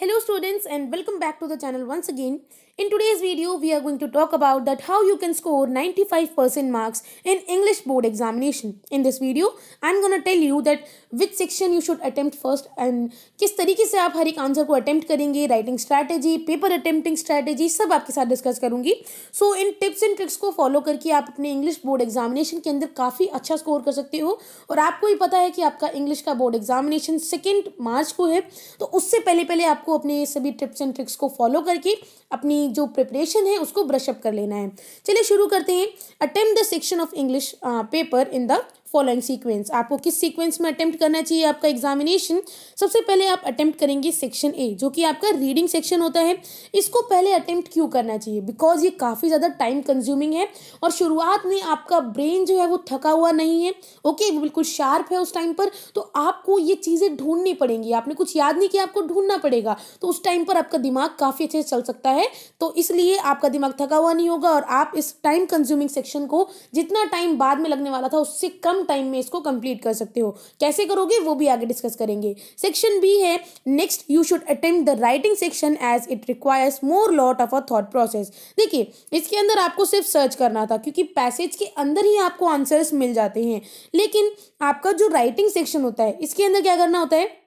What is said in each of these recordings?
Hello students and welcome back to the channel once again. In today's video, we are going to talk about that how you can score 95% marks in English board examination. In this video, I'm going to tell you that which section you should attempt first and किस तरीके से आप हर एक answer को attempt करेंगे writing strategy paper attempting strategy सब आपके साथ डिस्कस करूंगी सो so, इन टिप्स एंड ट्रिक्स को फॉलो करके आप अपने इंग्लिश बोर्ड एग्जामिनेशन के अंदर काफ़ी अच्छा स्कोर कर सकते हो और आपको ही पता है कि आपका इंग्लिश का बोर्ड एग्जामिनेशन सेकेंड मार्च को है तो उससे पहले पहले आपको अपने सभी टिप्स एंड ट्रिक्स को फॉलो करके अपनी जो प्रिपरेशन है उसको ब्रशअप कर लेना है चलिए शुरू करते हैं attempt the section of English paper in the following sequence आपको किस सीक्वेंस में अटैम्प्ट करना चाहिए आपका एग्जामिनेशन सबसे पहले आप अटेम्प्ट करेंगे सेक्शन ए जो कि आपका रीडिंग सेक्शन होता है इसको पहले अटेम्प्ट क्यों करना चाहिए बिकॉज ये काफ़ी ज़्यादा टाइम कंज्यूमिंग है और शुरुआत में आपका ब्रेन जो है वो थका हुआ नहीं है ओके वो बिल्कुल शार्प है उस टाइम पर तो आपको ये चीज़ें ढूंढनी पड़ेंगी आपने कुछ याद नहीं किया आपको ढूंढना पड़ेगा तो उस टाइम पर आपका दिमाग काफ़ी अच्छे से चल सकता है तो इसलिए आपका दिमाग थका हुआ नहीं होगा और आप इस टाइम कंज्यूमिंग सेक्शन को जितना टाइम बाद में लगने वाला था उससे कम टाइम में इसको कंप्लीट कर सकते हो कैसे करोगे वो भी आगे डिस्कस करेंगे सेक्शन बी है next you should attempt the writing section as it requires more lot of a thought process देखिए इसके अंदर आपको सिर्फ सर्च करना था क्योंकि पैसेज के अंदर ही आपको आंसर्स मिल जाते हैं लेकिन आपका जो राइटिंग सेक्शन होता है इसके अंदर क्या करना होता है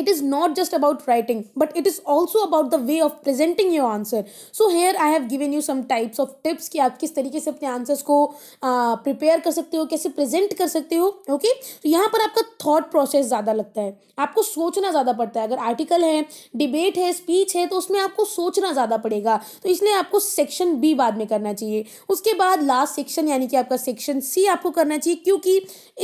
it is not just about writing but it is also about the way of presenting your answer so here i have given you some types of tips कि आप किस तरीके से अपने आंसर्स को प्रिपेयर कर सकते हो कैसे प्रेजेंट कर सकते हो ओके okay? तो यहाँ पर आपका थॉट प्रोसेस ज़्यादा लगता है आपको सोचना ज़्यादा पड़ता है अगर आर्टिकल है डिबेट है स्पीच है तो उसमें आपको सोचना ज़्यादा पड़ेगा तो इसलिए आपको सेक्शन बी बाद में करना चाहिए उसके बाद लास्ट सेक्शन यानी कि आपका सेक्शन सी आपको करना चाहिए क्योंकि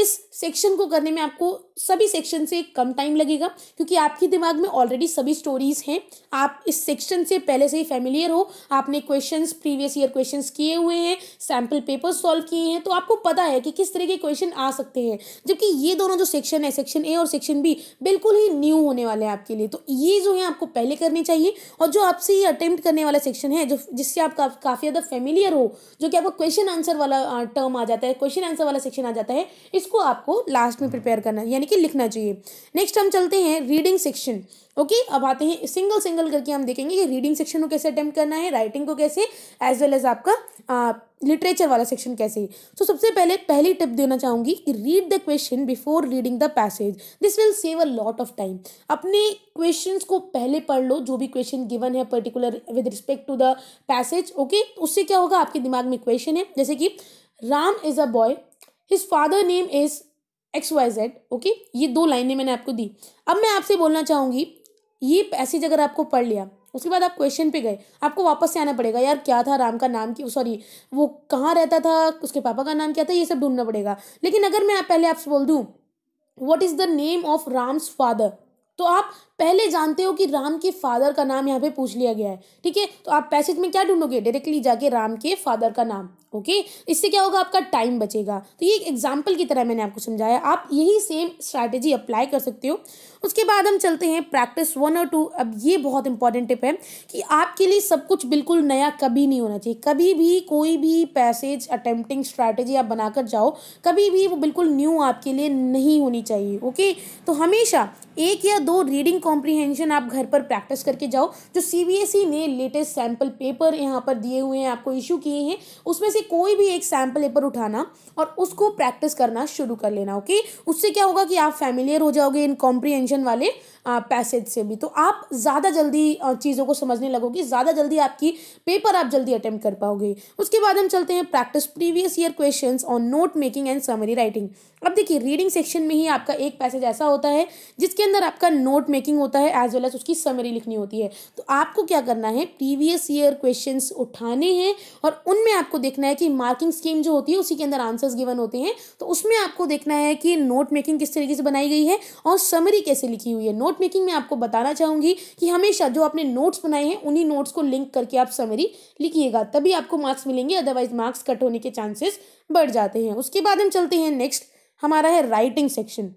इस सेक्शन को करने में आपको सभी सेक्शन से कम टाइम लगेगा क्योंकि आपके दिमाग में ऑलरेडी सभी स्टोरीज हैं आप इस सेक्शन से पहले से ही फैमिलियर हो आपने क्वेश्चंस प्रीवियस ईयर क्वेश्चंस किए हुए हैं सैम्पल पेपर सॉल्व किए हैं तो आपको पता है कि किस तरह के क्वेश्चन आ सकते हैं जबकि ये दोनों जो सेक्शन है सेक्शन ए और सेक्शन बी बिल्कुल ही न्यू होने वाले हैं आपके लिए तो ये जो है आपको पहले करने चाहिए और जो आपसे ये अटेम्प्ट करने वाला सेक्शन है जो जिससे आप काफ़ी ज़्यादा फेमिलियर हो जो कि आपका क्वेश्चन आंसर वाला टर्म आ जाता है क्वेश्चन आंसर वाला सेक्शन आ जाता है इसको आपको लास्ट में प्रिपेयर करना यानी यानी कि लिखना चाहिए नेक्स्ट हम चलते हैं रीडिंग सेक्शन ओके okay, अब आते हैं सिंगल सिंगल करके हम देखेंगे कि रीडिंग सेक्शन को कैसे अटैम्प्ट करना है राइटिंग को कैसे एज वेल एज आपका लिटरेचर वाला सेक्शन कैसे है तो so, सबसे पहले पहली टिप देना चाहूँगी कि read the question before reading the passage this will save a lot of time अपने क्वेश्चंस को पहले पढ़ लो जो भी क्वेश्चन गिवन है particular with respect to the passage okay उससे क्या होगा आपके दिमाग में क्वेश्चन है जैसे कि Ram is a boy his father name is X Y Z okay ये दो लाइनें मैंने आपको दी अब मैं आपसे बोलना चाहूँगी ये पैसेज अगर आपको पढ़ लिया उसके बाद आप क्वेश्चन पे गए आपको वापस से आना पड़ेगा यार क्या था राम का नाम की सॉरी वो कहाँ रहता था उसके पापा का नाम क्या था ये सब ढूंढना पड़ेगा लेकिन अगर मैं आप पहले आपसे बोल दूँ what is the name of Ram's father तो आप पहले जानते हो कि राम के फादर का नाम यहाँ पे पूछ लिया गया है ठीक है तो आप पैसेज में क्या ढूंढोगे डायरेक्टली जाके राम के फादर का नाम ओके इससे क्या होगा आपका टाइम बचेगा तो ये एक एग्जाम्पल की तरह मैंने आपको समझाया आप यही सेम स्ट्रैटेजी अप्लाई कर सकते हो उसके बाद हम चलते हैं प्रैक्टिस वन और टू अब ये बहुत इंपॉर्टेंट टिप है कि आपके लिए सब कुछ बिल्कुल नया कभी नहीं होना चाहिए कभी भी कोई भी पैसेज अटेम्प्टिंग स्ट्रैटेजी आप बनाकर जाओ कभी भी वो बिल्कुल न्यू आपके लिए नहीं होनी चाहिए ओके तो हमेशा एक या दो रीडिंग कॉम्प्रीहेंशन आप घर पर प्रैक्टिस करके जाओ जो सीबीएसई e ने लेटेस्ट सैम्पल पेपर यहाँ पर दिए हुए हैं आपको इशू किए हैं उसमें से कोई भी एक सैम्पल पेपर उठाना और उसको प्रैक्टिस करना शुरू कर लेना ओके उससे क्या होगा कि आप फैमिलियर हो जाओगे इन कॉम्प्रीहेंशन वाले पैसेज से भी तो आप ज़्यादा जल्दी चीज़ों को समझने लगोगे ज़्यादा जल्दी आपकी पेपर आप जल्दी अटैम्प्ट कर पाओगे उसके बाद हम चलते हैं practice previous year question on note making and summary writing अब देखिए रीडिंग सेक्शन में ही आपका एक पैसेज ऐसा होता है जिसके अंदर आपका नोट मेकिंग होता है एज वेल एज उसकी समरी लिखनी होती है तो आपको क्या करना है प्रीवियस ईयर क्वेश्चन उठाने हैं और उनमें आपको देखना है कि मार्किंग स्कीम जो होती है उसी के अंदर आंसर्स गिवन होते हैं तो उसमें आपको देखना है कि नोट मेकिंग किस तरीके से बनाई गई है और समरी कैसे लिखी हुई है नोट नोट मेकिंग में आपको बताना चाहूंगी कि हमेशा जो आपने नोट्स बनाए हैं उन्हीं नोट्स को लिंक करके आप समरी लिखिएगा तभी आपको मार्क्स मिलेंगे अदरवाइज मार्क्स कट होने के चांसेस बढ़ जाते हैं उसके बाद हम चलते हैं नेक्स्ट हमारा है राइटिंग सेक्शन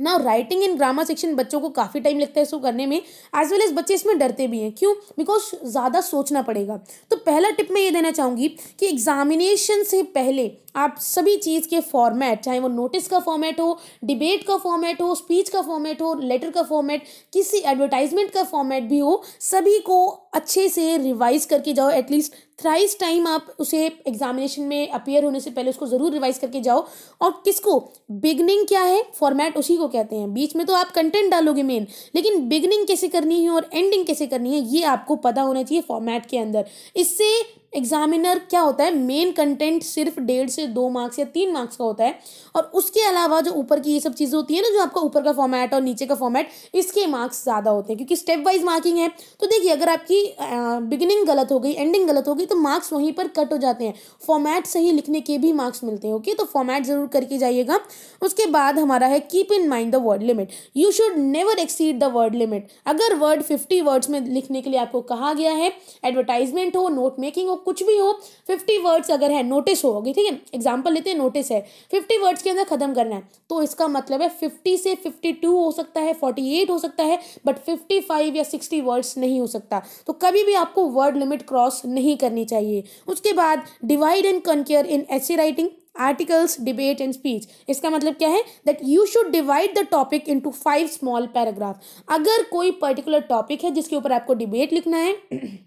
ना राइटिंग इन ग्रामर सेक्शन बच्चों को काफ़ी टाइम लगता है इसको करने में एज वेल एज बच्चे इसमें डरते भी हैं क्यों बिकॉज ज़्यादा सोचना पड़ेगा तो पहला टिप मैं ये देना चाहूँगी कि एग्जामिनेशन से पहले आप सभी चीज़ के फॉर्मेट चाहे वो नोटिस का फॉर्मेट हो डिबेट का फॉर्मेट हो स्पीच का फॉर्मेट हो लेटर का फॉर्मेट किसी एडवर्टाइजमेंट का फॉर्मेट भी हो सभी को अच्छे से रिवाइज करके जाओ एटलीस्ट थ्राइस टाइम आप उसे एग्जामिनेशन में अपेयर होने से पहले उसको ज़रूर रिवाइज करके जाओ और किसको बिगनिंग क्या है फॉर्मेट उसी को कहते हैं बीच में तो आप कंटेंट डालोगे मेन लेकिन बिगनिंग कैसे करनी है और एंडिंग कैसे करनी है ये आपको पता होना चाहिए फॉर्मेट के अंदर इससे एग्जामिनर क्या होता है मेन कंटेंट सिर्फ डेढ़ से दो मार्क्स या तीन मार्क्स का होता है और उसके अलावा जो ऊपर की ये सब चीज़ें होती है ना जो आपका ऊपर का फॉर्मेट और नीचे का फॉर्मेट इसके मार्क्स ज़्यादा होते हैं क्योंकि स्टेप वाइज मार्किंग है तो देखिए अगर आपकी बिगिनिंग गलत हो गई एंडिंग गलत हो गई तो मार्क्स वहीं पर कट हो जाते हैं फॉर्मेट सही लिखने के भी मार्क्स मिलते हैं ओके तो फॉर्मेट ज़रूर करके जाइएगा उसके बाद हमारा है keep in mind the word limit you should never exceed the word limit अगर वर्ड फिफ्टी वर्ड्स में लिखने के लिए आपको कहा गया है एडवर्टाइजमेंट हो नोट मेकिंग हो कुछ भी हो फिफ्टी वर्ड्स अगर है नोटिस हो होगी ठीक है एग्जाम्पल लेते हैं नोटिस है फिफ्टी वर्ड्स के अंदर खत्म करना है तो इसका मतलब है फिफ्टी से फिफ्टी टू हो सकता है फोर्टी एट हो सकता है बट फिफ्टी फाइव या सिक्सटी वर्ड्स नहीं हो सकता तो कभी भी आपको वर्ड लिमिट क्रॉस नहीं करनी चाहिए उसके बाद डिवाइड एंड कंकेयर इन ऐसी writing articles debate and speech इसका मतलब क्या है that you should divide the topic into five small paragraph अगर कोई पर्टिकुलर टॉपिक है जिसके ऊपर आपको डिबेट लिखना है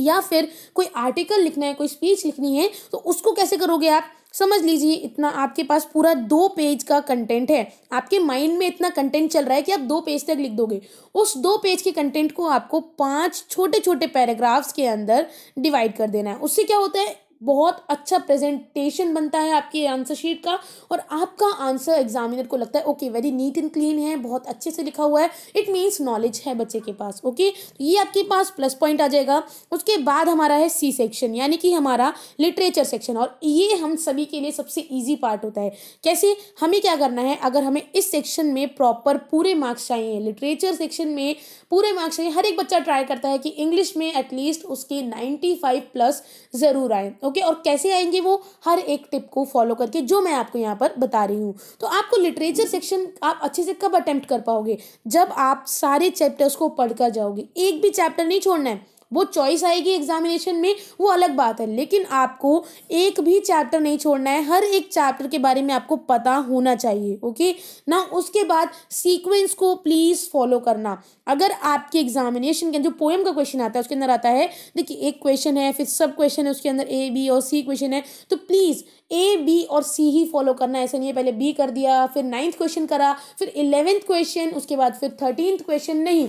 या फिर कोई आर्टिकल लिखना है कोई स्पीच लिखनी है तो उसको कैसे करोगे आप समझ लीजिए इतना आपके पास पूरा दो पेज का कंटेंट है आपके माइंड में इतना कंटेंट चल रहा है कि आप दो पेज तक लिख दोगे उस दो पेज के कंटेंट को आपको पांच छोटे छोटे पैराग्राफ्स के अंदर डिवाइड कर देना है उससे क्या होता है बहुत अच्छा प्रेजेंटेशन बनता है आपकी आंसर शीट का और आपका आंसर एग्जामिनर को लगता है okay very neat and clean है बहुत अच्छे से लिखा हुआ है इट मीन्स नॉलेज है बच्चे के पास ओके तो ये आपके पास प्लस पॉइंट आ जाएगा उसके बाद हमारा है सी सेक्शन यानी कि हमारा लिटरेचर सेक्शन और ये हम सभी के लिए सबसे ईजी पार्ट होता है कैसे हमें क्या करना है अगर हमें इस सेक्शन में प्रॉपर पूरे मार्क्स चाहिए लिटरेचर सेक्शन में पूरे मार्क्स चाहिए हर एक बच्चा ट्राई करता है कि इंग्लिश में एटलीस्ट उसके नाइन्टी फाइव प्लस ज़रूर आए ओके और कैसे आएंगे वो हर एक टिप को फॉलो करके जो मैं आपको यहाँ पर बता रही हूँ तो आपको लिटरेचर सेक्शन आप अच्छे से कब अटैम्प्ट कर पाओगे जब आप सारे चैप्टर्स को पढ़कर जाओगे एक भी चैप्टर नहीं छोड़ना है वो चॉइस आएगी एग्जामिनेशन में वो अलग बात है लेकिन आपको एक भी चैप्टर नहीं छोड़ना है हर एक चैप्टर के बारे में आपको पता होना चाहिए ओके ना उसके बाद सीक्वेंस को प्लीज़ फॉलो करना अगर आपके एग्जामिनेशन के जो पोएम का क्वेश्चन आता है उसके अंदर आता है देखिए एक क्वेश्चन है फिर सब क्वेश्चन है उसके अंदर ए बी और सी क्वेश्चन है तो प्लीज़ ए बी और सी ही फॉलो करना ऐसा नहीं है पहले बी कर दिया फिर नाइन्थ क्वेश्चन करा फिर इलेवेंथ क्वेश्चन उसके बाद फिर थर्टीनथ क्वेश्चन नहीं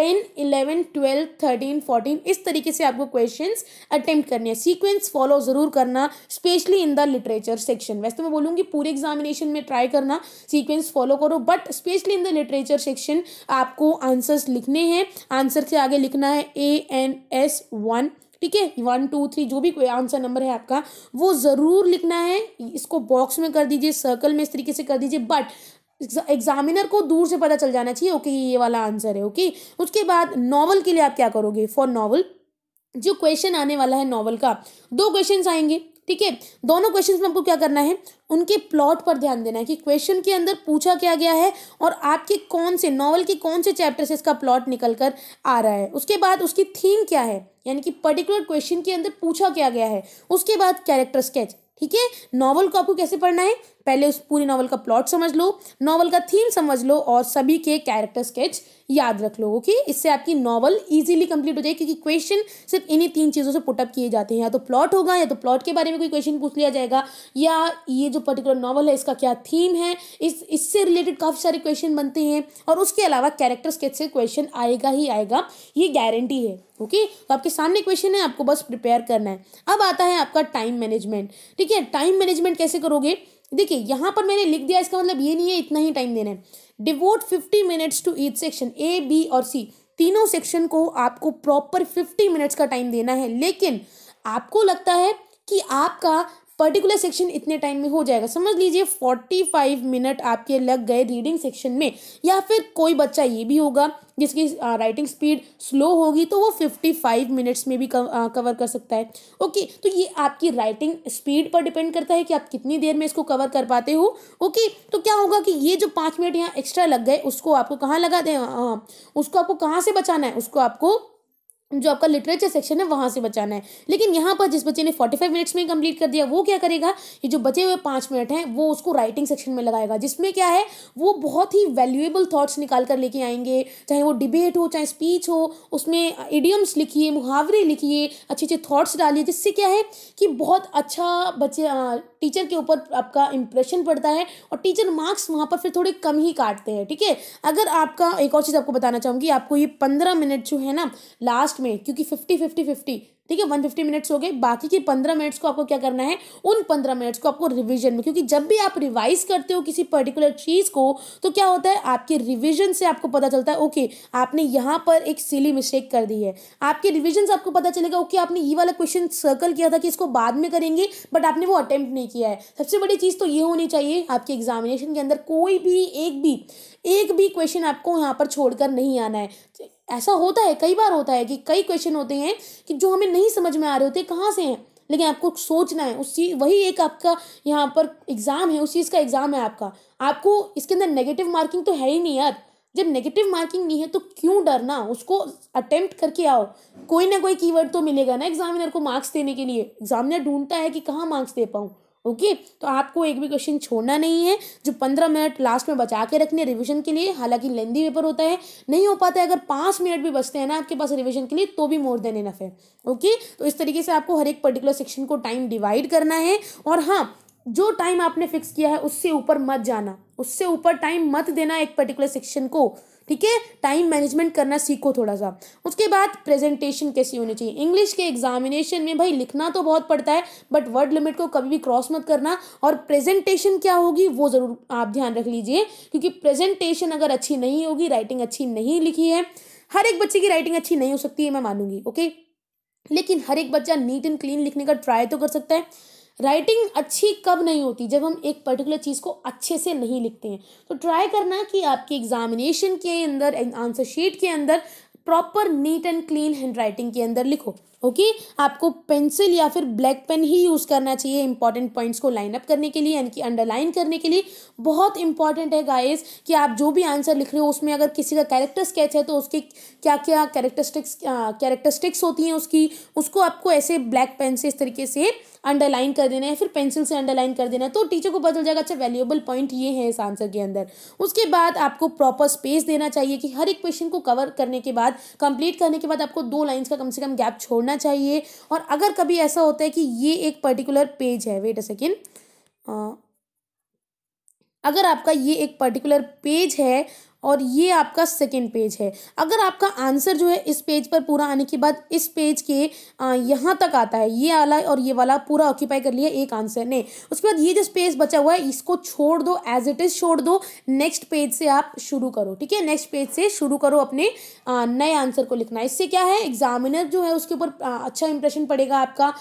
ten eleven twelve thirteen fourteen इस तरीके से आपको क्वेश्चन अटेम्प्ट करने हैं सीक्वेंस फॉलो ज़रूर करना specially in the literature section वैसे तो मैं बोलूँगी पूरे एग्जामिनेशन में ट्राई करना सीक्वेंस फॉलो करो but specially in the literature section आपको आंसर्स लिखने हैं आंसर से आगे लिखना है ए एन एस वन ठीक है वन टू थ्री जो भी कोई आंसर नंबर है आपका वो ज़रूर लिखना है इसको बॉक्स में कर दीजिए सर्कल में इस तरीके से कर दीजिए बट एग्जामिनर को दूर से पता चल जाना चाहिए ओके ये वाला आंसर है ओके उसके बाद नॉवल के लिए आप क्या करोगे फॉर नॉवल जो क्वेश्चन आने वाला है नॉवल का दो क्वेश्चन आएंगे ठीक है दोनों क्वेश्चन में आपको क्या करना है उनके प्लॉट पर ध्यान देना है कि क्वेश्चन के अंदर पूछा क्या गया है और आपके कौन से नॉवल के कौन से चैप्टर से इसका प्लॉट निकल कर आ रहा है उसके बाद उसकी थीम क्या है यानी कि पर्टिकुलर क्वेश्चन के अंदर पूछा क्या गया है उसके बाद कैरेक्टर स्केच ठीक है नॉवल को आपको कैसे पढ़ना है पहले उस पूरी नॉवल का प्लॉट समझ लो नॉवल का थीम समझ लो और सभी के कैरेक्टर स्केच याद रख लो ओके इससे आपकी नॉवल इजीली कंप्लीट हो जाएगी क्योंकि क्वेश्चन सिर्फ इन्हीं तीन चीज़ों से पुटअप किए जाते हैं या तो प्लॉट होगा या तो प्लॉट के बारे में कोई क्वेश्चन पूछ लिया जाएगा या ये जो पर्टिकुलर नॉवल है इसका क्या थीम है इस इससे रिलेटेड काफ़ी सारे क्वेश्चन बनते हैं और उसके अलावा कैरेक्टर स्केच से क्वेश्चन आएगा ही आएगा ये गारंटी है ओके तो आपके सामने क्वेश्चन है आपको बस प्रिपेयर करना है अब आता है आपका टाइम मैनेजमेंट ठीक है टाइम मैनेजमेंट कैसे करोगे देखिए यहाँ पर मैंने लिख दिया इसका मतलब ये नहीं है इतना ही टाइम देना है devote fifty minutes to each section A B और सी तीनों सेक्शन को आपको प्रॉपर फिफ्टी मिनट्स का टाइम देना है लेकिन आपको लगता है कि आपका पर्टिकुलर सेक्शन इतने टाइम में हो जाएगा समझ लीजिए फोर्टी फाइव मिनट आपके लग गए रीडिंग सेक्शन में या फिर कोई बच्चा ये भी होगा जिसकी राइटिंग स्पीड स्लो होगी तो वो फिफ्टी फाइव मिनट्स में भी कवर कर सकता है ओके तो ये आपकी राइटिंग स्पीड पर डिपेंड करता है कि आप कितनी देर में इसको कवर कर पाते हो ओके तो क्या होगा कि ये जो पाँच मिनट यहाँ एक्स्ट्रा लग गए उसको आपको कहाँ लगा दें हाँ, उसको आपको कहाँ से बचाना है उसको आपको जो आपका लिटरेचर सेक्शन है वहाँ से बचाना है लेकिन यहाँ पर जिस बच्चे ने 45 मिनट्स में कंप्लीट कर दिया वो क्या करेगा ये जो बचे हुए पाँच मिनट हैं वो उसको राइटिंग सेक्शन में लगाएगा जिसमें क्या है वो बहुत ही वैल्यूएबल थॉट्स निकाल कर लेके आएंगे चाहे वो डिबेट हो चाहे स्पीच हो उसमें इडियम्स लिखिए मुहावरे लिखिए अच्छे अच्छे थाट्स डालिए जिससे क्या है कि बहुत अच्छा बच्चे टीचर के ऊपर आपका इंप्रेशन पड़ता है और टीचर मार्क्स वहाँ पर फिर थोड़े कम ही काटते हैं ठीक है अगर आपका एक और चीज़ आपको बताना चाहूँगी आपको ये पंद्रह मिनट जो है ना लास्ट लास्ट में क्योंकि फिफ्टी फिफ्टी फिफ्टी ठीक है वन फिफ्टी मिनट्स हो गए बाकी के पंद्रह मिनट्स को आपको क्या करना है उन पंद्रह मिनट्स को आपको रिविजन में क्योंकि जब भी आप रिवाइज करते हो किसी पर्टिकुलर चीज़ को तो क्या होता है आपके रिविजन से आपको पता चलता है ओके आपने यहाँ पर एक सिली मिस्टेक कर दी है आपके रिविजन से आपको पता चलेगा ओके आपने ये वाला क्वेश्चन सर्कल किया था कि इसको बाद में करेंगे बट आपने वो अटैम्प्ट नहीं किया है सबसे बड़ी चीज़ तो ये होनी चाहिए आपके एग्जामिनेशन के अंदर कोई भी एक भी एक भी क्वेश्चन आपको यहाँ पर छोड़कर नहीं आना है ऐसा होता है कई बार होता है कि कई क्वेश्चन होते हैं कि जो हमें नहीं समझ में आ रहे होते कहाँ से हैं लेकिन आपको सोचना है उसी वही एक आपका यहाँ पर एग्ज़ाम है उस चीज़ का एग्ज़ाम है आपका आपको इसके अंदर नेगेटिव मार्किंग तो है ही नहीं यार जब नेगेटिव मार्किंग नहीं है तो क्यों डरना उसको अटेम्प्ट करके आओ कोई ना कोई कीवर्ड तो मिलेगा ना एग्जामिनर को मार्क्स देने के लिए एग्जामिनर ढूंढता है कि कहाँ मार्क्स दे पाऊँ ओके तो आपको एक भी क्वेश्चन छोड़ना नहीं है जो पंद्रह मिनट लास्ट में बचा के रखने रिविजन के लिए हालांकि लेंदी पेपर होता है नहीं हो पाता है अगर पाँच मिनट भी बचते हैं ना आपके पास रिविजन के लिए तो भी मोर देन इनफ है ओके तो इस तरीके से आपको हर एक पर्टिकुलर सेक्शन को टाइम डिवाइड करना है और हाँ जो टाइम आपने फिक्स किया है उससे ऊपर मत जाना उससे ऊपर टाइम मत देना एक पर्टिकुलर सेक्शन को ठीक है टाइम मैनेजमेंट करना सीखो थोड़ा सा उसके बाद प्रेजेंटेशन कैसी होनी चाहिए इंग्लिश के एग्जामिनेशन में भाई लिखना तो बहुत पड़ता है बट वर्ड लिमिट को कभी भी क्रॉस मत करना और प्रेजेंटेशन क्या होगी वो ज़रूर आप ध्यान रख लीजिए क्योंकि प्रेजेंटेशन अगर अच्छी नहीं होगी राइटिंग अच्छी नहीं लिखी है हर एक बच्चे की राइटिंग अच्छी नहीं हो सकती है मैं मानूंगी ओके लेकिन हर एक बच्चा नीट एंड क्लीन लिखने का ट्राई तो कर सकता है राइटिंग अच्छी कब नहीं होती जब हम एक पर्टिकुलर चीज़ को अच्छे से नहीं लिखते हैं तो ट्राई करना कि आपके एग्जामिनेशन के अंदर आंसर शीट के अंदर proper neat and clean handwriting के अंदर लिखो ओके okay? आपको पेंसिल या फिर ब्लैक पेन ही यूज़ करना चाहिए इंपॉर्टेंट पॉइंट्स को लाइन अप करने के लिए यानी कि अंडरलाइन करने के लिए बहुत इंपॉर्टेंट है गाइस कि आप जो भी आंसर लिख रहे हो उसमें अगर किसी का कैरेक्टर स्केच है तो उसके क्या क्या कैरेक्टरिस्टिक्स कैरेक्टरिस्टिक्स होती हैं उसकी उसको आपको ऐसे ब्लैक पेन से इस तरीके से अंडरलाइन कर देना है फिर पेंसिल से अंडरलाइन कर देना है तो टीचर को पता चल जाएगा अच्छा वैल्यूएबल पॉइंट ये है इस आंसर के अंदर उसके बाद आपको प्रॉपर स्पेस देना चाहिए कि हर एक क्वेश्चन को कवर करने के बाद कंप्लीट करने के बाद आपको दो लाइंस का कम से कम गैप छोड़ना चाहिए और अगर कभी ऐसा होता है कि ये एक पर्टिकुलर पेज है वेट अ सेकेंड अगर आपका ये एक पर्टिकुलर पेज है और ये आपका सेकेंड पेज है अगर आपका आंसर जो है इस पेज पर पूरा आने के बाद इस पेज के यहाँ तक आता है ये वाला और ये वाला पूरा ऑक्यूपाई कर लिया एक आंसर ने उसके बाद ये जो स्पेस बचा हुआ है इसको छोड़ दो एज इट इज़ छोड़ दो नेक्स्ट पेज से आप शुरू करो ठीक है नेक्स्ट पेज से शुरू करो अपने नए आंसर को लिखना इससे क्या है एग्जामिनर जो है उसके ऊपर अच्छा इंप्रेशन पड़ेगा आपका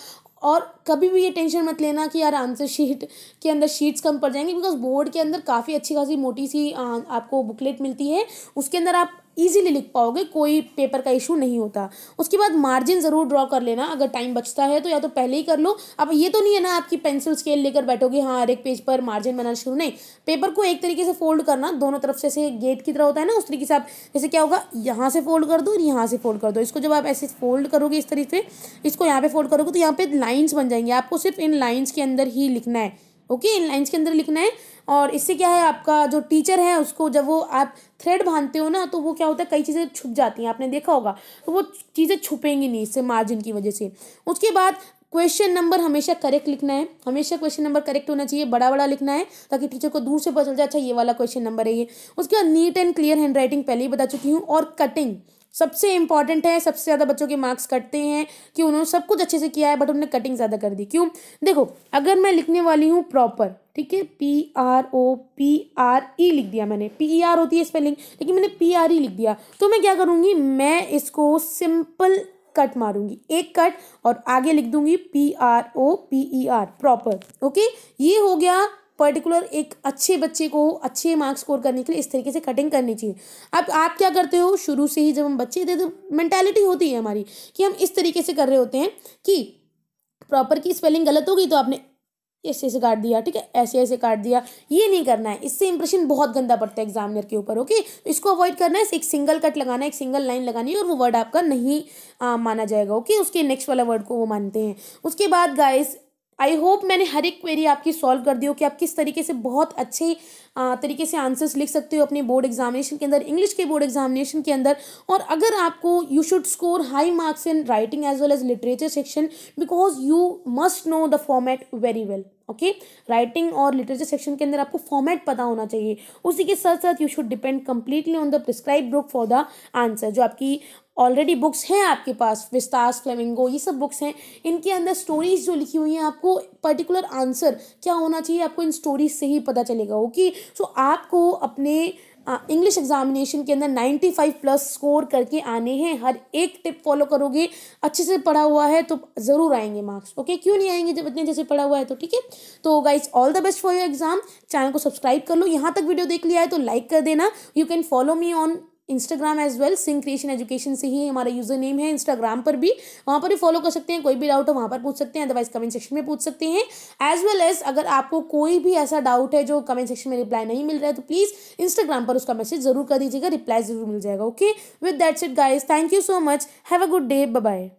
और कभी भी ये टेंशन मत लेना कि यार आंसर शीट के अंदर शीट्स कम पड़ जाएंगे बिकॉज बोर्ड के अंदर काफ़ी अच्छी खासी मोटी सी आ, आपको बुकलेट मिलती है उसके अंदर आप ईजिली लिख पाओगे कोई पेपर का इशू नहीं होता उसके बाद मार्जिन ज़रूर ड्रॉ कर लेना अगर टाइम बचता है तो या तो पहले ही कर लो अब ये तो नहीं है ना आपकी पेंसिल स्केल लेकर बैठोगे हाँ हर एक पेज पर मार्जिन बनाना शुरू नहीं पेपर को एक तरीके से फोल्ड करना दोनों तरफ से ऐसे गेट की तरह होता है ना उस तरीके से आप जैसे क्या होगा यहाँ से फोल्ड कर दो और यहाँ से फोल्ड कर दो इसको जब आप ऐसे फोल्ड करोगे इस तरीके से इसको यहाँ पर फोल्ड करोगे तो यहाँ पर लाइन्स बन जाएंगे आपको सिर्फ इन लाइन्स के अंदर ही लिखना है ओके इन लाइन्स के अंदर लिखना है और इससे क्या है आपका जो टीचर है उसको जब वो आप थ्रेड बांधते हो ना तो वो क्या होता है कई चीज़ें छुप जाती हैं आपने देखा होगा तो वो चीज़ें छुपेंगी नहीं इससे मार्जिन की वजह से उसके बाद क्वेश्चन नंबर हमेशा करेक्ट लिखना है हमेशा क्वेश्चन नंबर करेक्ट होना चाहिए बड़ा बड़ा लिखना है ताकि टीचर को दूर से पता चल जाए अच्छा ये वाला क्वेश्चन नंबर है ये उसके बाद neat and clear hand writing पहले ही बता चुकी हूँ और कटिंग सबसे इंपॉर्टेंट है सबसे ज़्यादा बच्चों के मार्क्स कटते हैं कि उन्होंने सब कुछ अच्छे से किया है बट उन्होंने कटिंग ज़्यादा कर दी क्यों देखो अगर मैं लिखने वाली हूँ प्रॉपर ठीक है P R O P R E लिख दिया मैंने पी ई आर होती है स्पेलिंग लेकिन मैंने पी आर ई लिख दिया तो मैं क्या करूँगी मैं इसको सिंपल कट मारूंगी एक कट और आगे लिख दूंगी P R O P E R proper okay ये हो गया पर्टिकुलर एक अच्छे बच्चे को अच्छे मार्क्स स्कोर करने के लिए इस तरीके से कटिंग करनी चाहिए अब आप क्या करते हो शुरू से ही जब हम बच्चे थे तो मैंटेलिटी होती है हमारी कि हम इस तरीके से कर रहे होते हैं कि प्रॉपर की स्पेलिंग गलत होगी तो आपने ऐसे ऐसे काट दिया ठीक है ऐसे ऐसे काट दिया ये नहीं करना है इससे इंप्रेशन बहुत गंदा पड़ता है एग्जामिनर के ऊपर ओके तो इसको अवॉइड करना है एक सिंगल कट लगाना है एक सिंगल लाइन लगानी है और वो वर्ड आपका नहीं आ, माना जाएगा ओके उसके नेक्स्ट वाला वर्ड को वो मानते हैं उसके बाद गाइस आई होप मैंने हर एक क्वेरी आपकी सॉल्व कर दी हो कि आप किस तरीके से बहुत अच्छे तरीके से आंसर्स लिख सकते हो अपने बोर्ड एग्जामिनेशन के अंदर इंग्लिश के बोर्ड एग्जामिनेशन के अंदर और अगर आपको you should score high marks in writing as well as literature section because you must know the format very well okay writing और लिटरेचर सेक्शन के अंदर आपको फॉर्मेट पता होना चाहिए उसी के साथ साथ you should depend completely on the prescribe book for the answer जो आपकी ऑलरेडी बुक्स हैं आपके पास विस्तास फ्लेमिंगो ये सब बुक्स हैं इनके अंदर स्टोरीज जो लिखी हुई हैं आपको पर्टिकुलर आंसर क्या होना चाहिए आपको इन स्टोरीज से ही पता चलेगा ओके सो so, आपको अपने इंग्लिश एग्जामिनेशन के अंदर 95 प्लस स्कोर करके आने हैं हर एक टिप फॉलो करोगे अच्छे से पढ़ा हुआ है तो ज़रूर आएंगे मार्क्स ओके क्यों नहीं आएंगे जब इतने अच्छे से पढ़ा हुआ है तो ठीक है तो guys all the best for your exam channel को सब्सक्राइब कर लो यहाँ तक वीडियो देख लिया है तो लाइक कर देना you can follow me on Instagram as well Singh creation education से ही हमारा यूजर नेम है इंस्टाग्राम पर भी वहाँ पर भी फॉलो कर सकते हैं कोई भी डाउट हो वहाँ पर पूछ सकते हैं अदरवाइज कमेंट सेक्शन में पूछ सकते हैं एज वेल एज अगर आपको कोई भी ऐसा डाउट है जो कमेंट सेक्शन में रिप्लाई नहीं मिल रहा है तो प्लीज़ इंस्टाग्राम पर उसका मैसेज जरूर कर दीजिएगा रिप्लाई जरूर मिल जाएगा okay with that's it guys thank you so much have a good day bye